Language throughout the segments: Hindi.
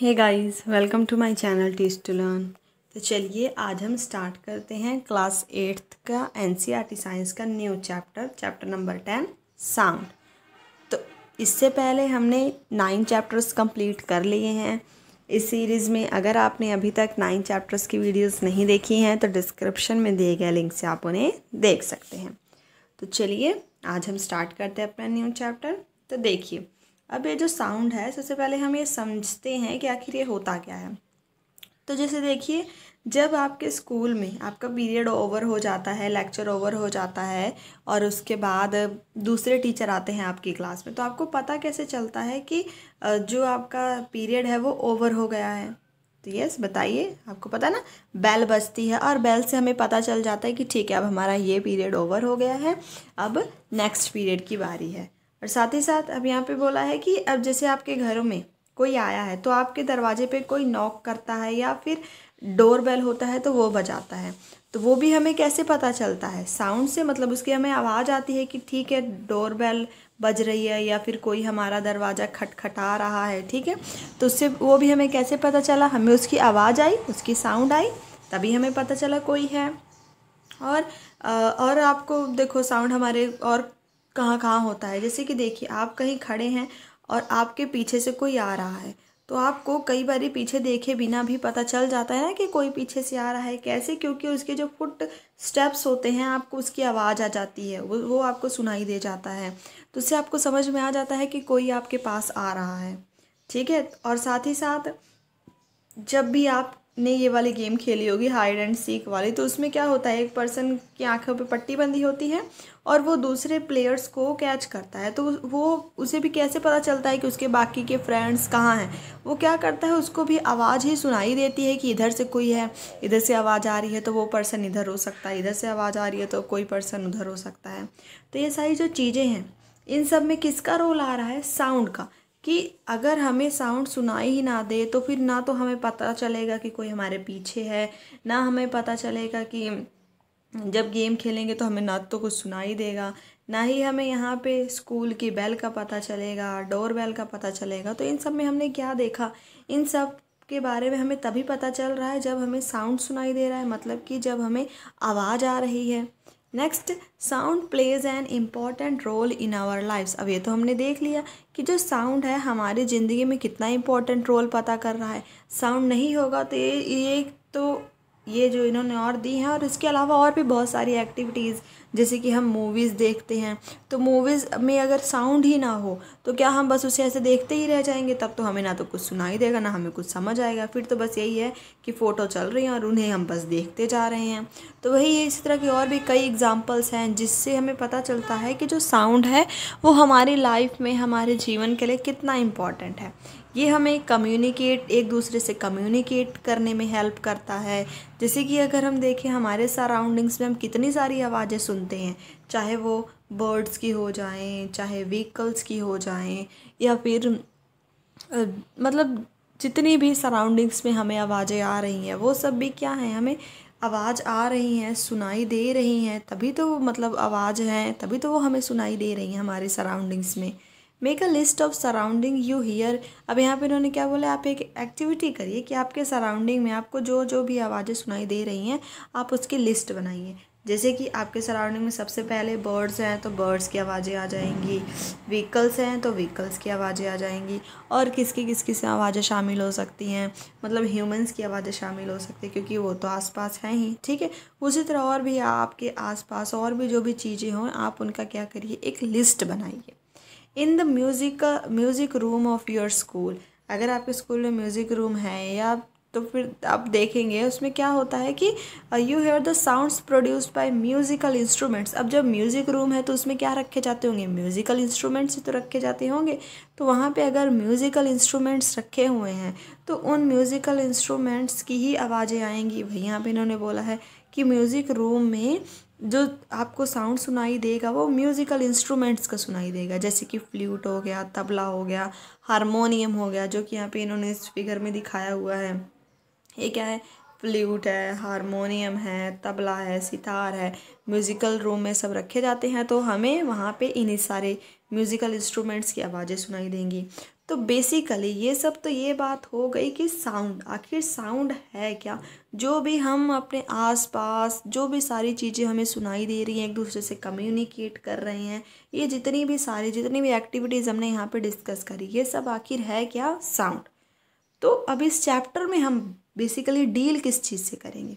hey guys welcome to my channel tease to learn तो चलिए आज हम स्टार्ट करते हैं क्लास एट्थ का एनसीईआरटी साइंस e का new chapter chapter number ten sound तो इससे पहले हमने नाइन चैप्टर्स कंप्लीट कर लिए हैं इस सीरीज़ में अगर आपने अभी तक नाइन चैप्टर्स की वीडियोस नहीं देखी हैं तो डिस्क्रिप्शन में दिए गए लिंक से आप उन्हें देख सकते हैं तो चलिए आज हम स्टार्ट करते हैं अपना न्यू चैप्टर तो देखिए अब ये जो साउंड है सबसे पहले हम ये समझते हैं कि आखिर ये होता क्या है तो जैसे देखिए जब आपके स्कूल में आपका पीरियड ओवर हो जाता है लेक्चर ओवर हो जाता है और उसके बाद दूसरे टीचर आते हैं आपकी क्लास में तो आपको पता कैसे चलता है कि जो आपका पीरियड है वो ओवर हो गया है तो यस बताइए आपको पता ना बेल बजती है और बेल से हमें पता चल जाता है कि ठीक है अब हमारा ये पीरियड ओवर हो गया है अब नेक्स्ट पीरियड की बारी है और साथ ही साथ अब यहाँ पे बोला है कि अब जैसे आपके घरों में कोई आया है तो आपके दरवाजे पे कोई नॉक करता है या फिर डोर बेल होता है तो वो बजाता है तो वो भी हमें कैसे पता चलता है साउंड से मतलब उसकी हमें आवाज़ आती है कि ठीक है डोर बेल बज रही है या फिर कोई हमारा दरवाज़ा खटखटा रहा है ठीक है तो उससे वो भी हमें कैसे पता चला हमें उसकी आवाज़ आई उसकी साउंड आई तभी हमें पता चला कोई है और और आपको देखो साउंड हमारे और कहाँ कहाँ होता है जैसे कि देखिए आप कहीं खड़े हैं और आपके पीछे से कोई आ रहा है तो आपको कई बार पीछे देखे बिना भी पता चल जाता है ना कि कोई पीछे से आ रहा है कैसे क्योंकि उसके जो फुट स्टेप्स होते हैं आपको उसकी आवाज़ आ जाती है वो वो आपको सुनाई दे जाता है तो उससे आपको समझ में आ जाता है कि कोई आपके पास आ रहा है ठीक है और साथ ही साथ जब भी आप ने ये वाली गेम खेली होगी हाइड एंड सीक वाली तो उसमें क्या होता है एक पर्सन की आंखों पे पट्टी बंधी होती है और वो दूसरे प्लेयर्स को कैच करता है तो वो उसे भी कैसे पता चलता है कि उसके बाकी के फ्रेंड्स कहाँ हैं वो क्या करता है उसको भी आवाज़ ही सुनाई देती है कि इधर से कोई है इधर से आवाज़ आ रही है तो वो पर्सन इधर हो सकता है इधर से आवाज़ आ रही है तो कोई पर्सन उधर हो सकता है तो ये सारी जो चीज़ें हैं इन सब में किसका रोल आ रहा है साउंड का कि अगर हमें साउंड सुनाई ही ना दे तो फिर ना तो हमें पता चलेगा कि कोई हमारे पीछे है ना हमें पता चलेगा कि जब गेम खेलेंगे तो हमें ना तो कुछ सुनाई देगा ना ही हमें यहाँ पे स्कूल की बेल का पता चलेगा डोर बेल का पता चलेगा तो इन सब में हमने क्या देखा इन सब के बारे में हमें तभी पता चल रहा है जब हमें साउंड सुनाई दे रहा है मतलब कि जब हमें आवाज़ आ रही है next sound plays an important role in our lifes अब ये तो हमने देख लिया कि जो साउंड है हमारी ज़िंदगी में कितना इम्पॉर्टेंट रोल पता कर रहा है साउंड नहीं होगा तो ये ये तो ये जो इन्होंने और दी हैं और इसके अलावा और भी बहुत सारी एक्टिविटीज़ जैसे कि हम मूवीज़ देखते हैं तो मूवीज़ में अगर साउंड ही ना हो तो क्या हम बस उसे ऐसे देखते ही रह जाएंगे तब तो हमें ना तो कुछ सुनाई देगा ना हमें कुछ समझ आएगा फिर तो बस यही है कि फ़ोटो चल रही हैं और उन्हें हम बस देखते जा रहे हैं तो वही है इसी तरह की और भी कई एग्ज़ाम्पल्स हैं जिससे हमें पता चलता है कि जो साउंड है वो हमारी लाइफ में हमारे जीवन के लिए कितना इम्पॉर्टेंट है ये हमें कम्युनिकेट एक दूसरे से कम्युनिकेट करने में हेल्प करता है जैसे कि अगर हम देखें हमारे सराउंडिंग्स में हम कितनी सारी आवाज़ें सुन सुनते हैं चाहे वो बर्ड्स की हो जाएं चाहे व्हीकल्स की हो जाएं या फिर आ, मतलब जितनी भी सराउंडिंग्स में हमें आवाज़ें आ रही हैं वो सब भी क्या है हमें आवाज़ आ रही हैं सुनाई दे रही हैं तभी तो वो मतलब आवाज़ हैं तभी तो वो हमें सुनाई दे रही हैं हमारे सराउंडिंग्स में make a list of surrounding you hear अब यहाँ पे इन्होंने क्या बोला आप एक एक्टिविटी करिए कि आपके सराउंडिंग में आपको जो जो भी आवाज़ें सुनाई दे रही हैं आप उसकी लिस्ट बनाइए जैसे कि आपके सराउंडिंग में सबसे पहले बर्ड्स हैं तो बर्ड्स की आवाज़ें आ जाएंगी व्हीकल्स हैं तो व्हीकल्स की आवाज़ें आ जाएंगी और किसकी किसकी से आवाज़ें शामिल हो सकती हैं मतलब ह्यूमंस की आवाज़ें शामिल हो सकती हैं क्योंकि वो तो आसपास हैं ही ठीक है उसी तरह और भी आपके आसपास और भी जो भी चीज़ें हों आप उनका क्या करिए एक लिस्ट बनाइए in the music music room of your school अगर आपके स्कूल में म्यूज़िक रूम है या तो फिर आप देखेंगे उसमें क्या होता है कि you hear the sounds produced by musical instruments अब जब म्यूज़िक रूम है तो उसमें क्या रखे जाते होंगे म्यूज़िकल इंस्ट्रूमेंट्स ही तो रखे जाते होंगे तो वहाँ पे अगर म्यूज़िकल इंस्ट्रूमेंट्स रखे हुए हैं तो उन म्यूज़िकल इंस्ट्रूमेंट्स की ही आवाज़ें आएंगी भाई यहाँ पर इन्होंने बोला है कि म्यूज़िक रूम में जो आपको साउंड सुनाई देगा वो म्यूज़िकल इंस्ट्रूमेंट्स का सुनाई देगा जैसे कि फ्लूट हो गया तबला हो गया हारमोनियम हो गया जो कि यहाँ पे इन्होंने इस फिगर में दिखाया हुआ है ये क्या है फ्लूट है हारमोनियम है तबला है सितार है म्यूज़िकल रूम में सब रखे जाते हैं तो हमें वहाँ पे इन्हीं सारे म्यूज़िकल इंस्ट्रूमेंट्स की आवाज़ें सुनाई देंगी तो बेसिकली ये सब तो ये बात हो गई कि साउंड आखिर साउंड है क्या जो भी हम अपने आसपास जो भी सारी चीज़ें हमें सुनाई दे रही हैं एक दूसरे से कम्युनिकेट कर रहे हैं ये जितनी भी सारी जितनी भी एक्टिविटीज़ हमने यहाँ पे डिस्कस करी ये सब आखिर है क्या साउंड तो अब इस चैप्टर में हम बेसिकली डील किस चीज़ से करेंगे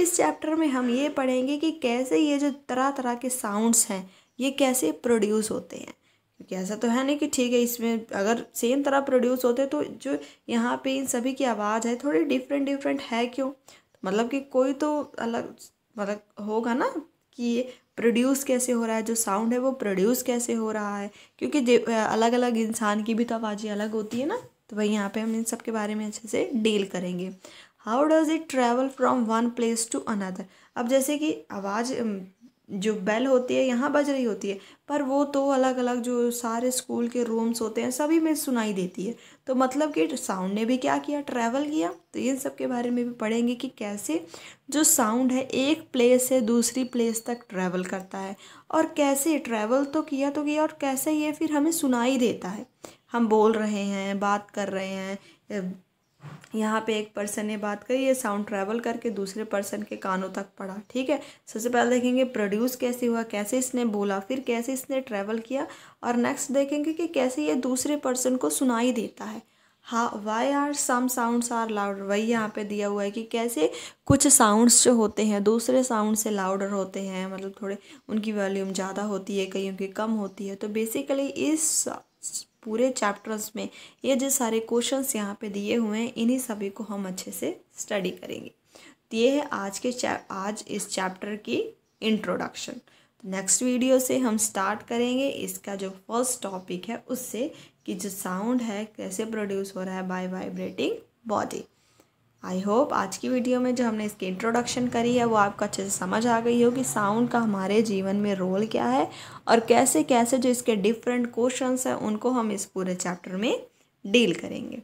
इस चैप्टर में हम ये पढ़ेंगे कि कैसे ये जो तरह तरह के साउंड्स हैं ये कैसे प्रोड्यूस होते हैं क्योंकि ऐसा तो है नहीं कि ठीक है इसमें अगर सेम तरह प्रोड्यूस होते तो जो यहाँ पे इन सभी की आवाज़ है थोड़ी डिफरेंट डिफरेंट है क्यों मतलब कि कोई तो अलग मतलब होगा ना कि ये प्रोड्यूस कैसे हो रहा है जो साउंड है वो प्रोड्यूस कैसे हो रहा है क्योंकि अलग अलग इंसान की भी तो आवाज़ें अलग होती है ना तो वही यहाँ पे हम इन सब के बारे में अच्छे से डील करेंगे how does it travel from one place to another अब जैसे कि आवाज़ जो बेल होती है यहाँ बज रही होती है पर वो तो अलग अलग जो सारे स्कूल के रूम्स होते हैं सभी में सुनाई देती है तो मतलब कि साउंड ने भी क्या किया ट्रैवल किया तो इन सब के बारे में भी पढ़ेंगे कि कैसे जो साउंड है एक प्लेस से दूसरी प्लेस तक ट्रैवल करता है और कैसे ट्रैवल तो किया तो किया और कैसे ये फिर हमें सुनाई देता है हम बोल रहे हैं बात कर रहे हैं यहाँ पे एक पर्सन ने बात करी ये साउंड ट्रैवल करके दूसरे पर्सन के कानों तक पड़ा ठीक है सबसे पहले देखेंगे प्रोड्यूस कैसे हुआ कैसे इसने बोला फिर कैसे इसने ट्रैवल किया और नेक्स्ट देखेंगे कि कैसे ये दूसरे पर्सन को सुनाई देता है हाँ why are some sounds are louder वही यहाँ पे दिया हुआ है कि कैसे कुछ साउंड्स जो होते हैं दूसरे साउंड से लाउडर होते हैं मतलब थोड़े उनकी वॉल्यूम ज़्यादा होती है कहीं उनकी कम होती है तो बेसिकली इस पूरे चैप्टर्स में ये जो सारे क्वेश्चंस यहाँ पे दिए हुए हैं इन्हीं सभी को हम अच्छे से स्टडी करेंगे तो ये है आज के आज इस चैप्टर की इंट्रोडक्शन नेक्स्ट वीडियो से हम स्टार्ट करेंगे इसका जो फर्स्ट टॉपिक है उससे कि जो साउंड है कैसे प्रोड्यूस हो रहा है by vibrating body I hope आज की वीडियो में जो हमने इसकी इंट्रोडक्शन करी है वो आपको अच्छे से समझ आ गई हो कि साउंड का हमारे जीवन में रोल क्या है और कैसे कैसे जो इसके डिफरेंट क्वेश्चंस हैं उनको हम इस पूरे चैप्टर में डील करेंगे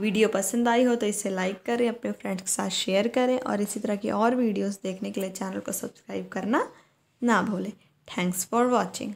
वीडियो पसंद आई हो तो इसे लाइक करें अपने फ्रेंड्स के साथ शेयर करें और इसी तरह की और वीडियोज देखने के लिए चैनल को सब्सक्राइब करना ना भूलें थैंक्स फॉर वॉचिंग